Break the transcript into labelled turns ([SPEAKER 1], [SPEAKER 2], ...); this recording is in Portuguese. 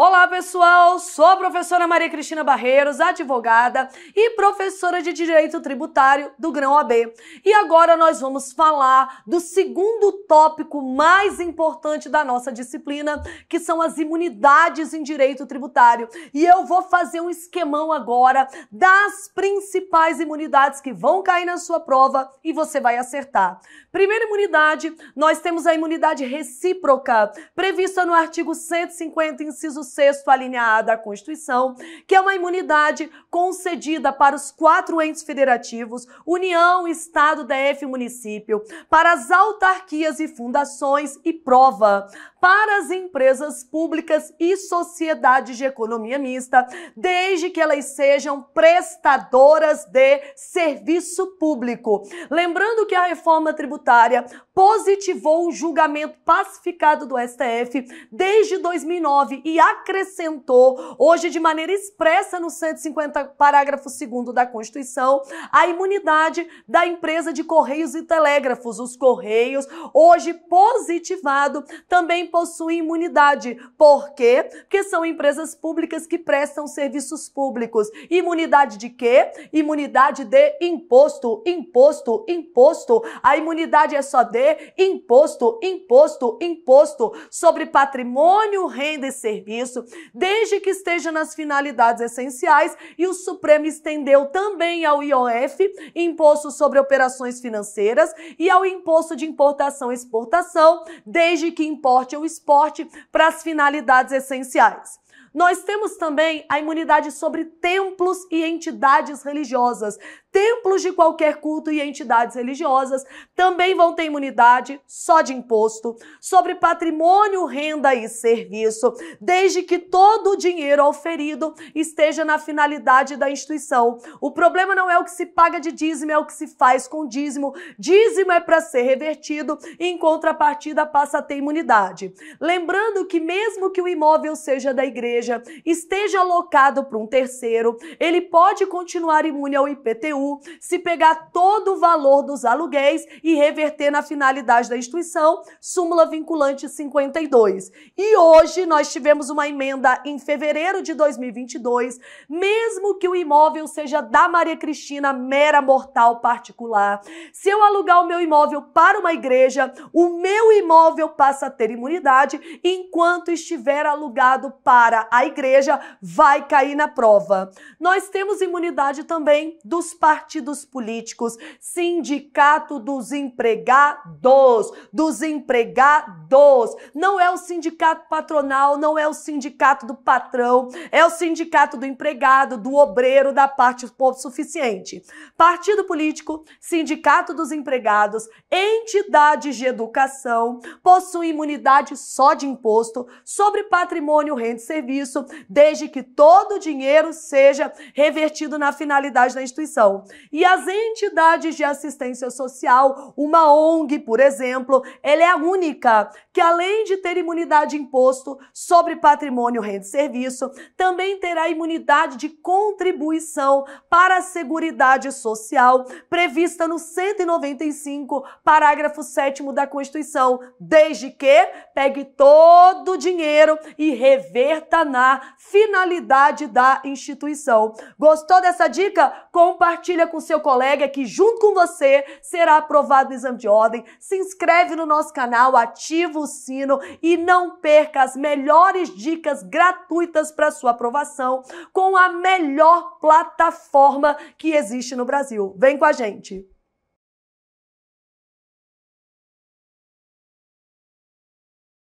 [SPEAKER 1] Olá, pessoal! Sou a professora Maria Cristina Barreiros, advogada e professora de Direito Tributário do Grão AB. E agora nós vamos falar do segundo tópico mais importante da nossa disciplina, que são as imunidades em direito tributário. E eu vou fazer um esquemão agora das principais imunidades que vão cair na sua prova e você vai acertar. Primeira imunidade, nós temos a imunidade recíproca, prevista no artigo 150, inciso 6 alineada à Constituição, que é uma imunidade concedida para os quatro entes federativos, União, Estado, DF e Município, para as autarquias e fundações e prova para as empresas públicas e sociedades de economia mista, desde que elas sejam prestadoras de serviço público. Lembrando que a reforma tributária positivou o julgamento pacificado do STF desde 2009 e acrescentou, hoje de maneira expressa no 150 parágrafo 2 da Constituição, a imunidade da empresa de Correios e Telégrafos. Os Correios, hoje positivado, também possuem imunidade. Por quê? Porque são empresas públicas que prestam serviços públicos. Imunidade de quê? Imunidade de imposto, imposto, imposto. A imunidade é só de imposto, imposto, imposto sobre patrimônio, renda e serviço, desde que esteja nas finalidades essenciais. E o Supremo estendeu também ao IOF imposto sobre operações financeiras e ao imposto de importação e exportação, desde que importe o esporte para as finalidades essenciais. Nós temos também a imunidade sobre templos e entidades religiosas. Templos de qualquer culto e entidades religiosas também vão ter imunidade só de imposto, sobre patrimônio, renda e serviço, desde que todo o dinheiro oferido esteja na finalidade da instituição. O problema não é o que se paga de dízimo, é o que se faz com dízimo. Dízimo é para ser revertido e, em contrapartida, passa a ter imunidade. Lembrando que, mesmo que o imóvel seja da igreja, seja, esteja alocado para um terceiro, ele pode continuar imune ao IPTU se pegar todo o valor dos aluguéis e reverter na finalidade da instituição, súmula vinculante 52. E hoje nós tivemos uma emenda em fevereiro de 2022, mesmo que o imóvel seja da Maria Cristina, mera mortal particular. Se eu alugar o meu imóvel para uma igreja, o meu imóvel passa a ter imunidade enquanto estiver alugado para a igreja vai cair na prova. Nós temos imunidade também dos partidos políticos, sindicato dos empregados, dos empregados. Não é o sindicato patronal, não é o sindicato do patrão, é o sindicato do empregado, do obreiro, da parte povo suficiente. Partido político, sindicato dos empregados, entidades de educação possuem imunidade só de imposto sobre patrimônio, renda e serviço isso, desde que todo o dinheiro seja revertido na finalidade da instituição. E as entidades de assistência social, uma ONG, por exemplo, ela é a única que, além de ter imunidade de imposto sobre patrimônio, renda e serviço, também terá imunidade de contribuição para a Seguridade Social, prevista no 195, parágrafo 7 da Constituição, desde que pegue todo o dinheiro e reverta na finalidade da instituição. Gostou dessa dica? Compartilha com seu colega que junto com você será aprovado o exame de ordem. Se inscreve no nosso canal, ativa o sino e não perca as melhores dicas gratuitas para sua aprovação com a melhor plataforma que existe no Brasil. Vem com a gente!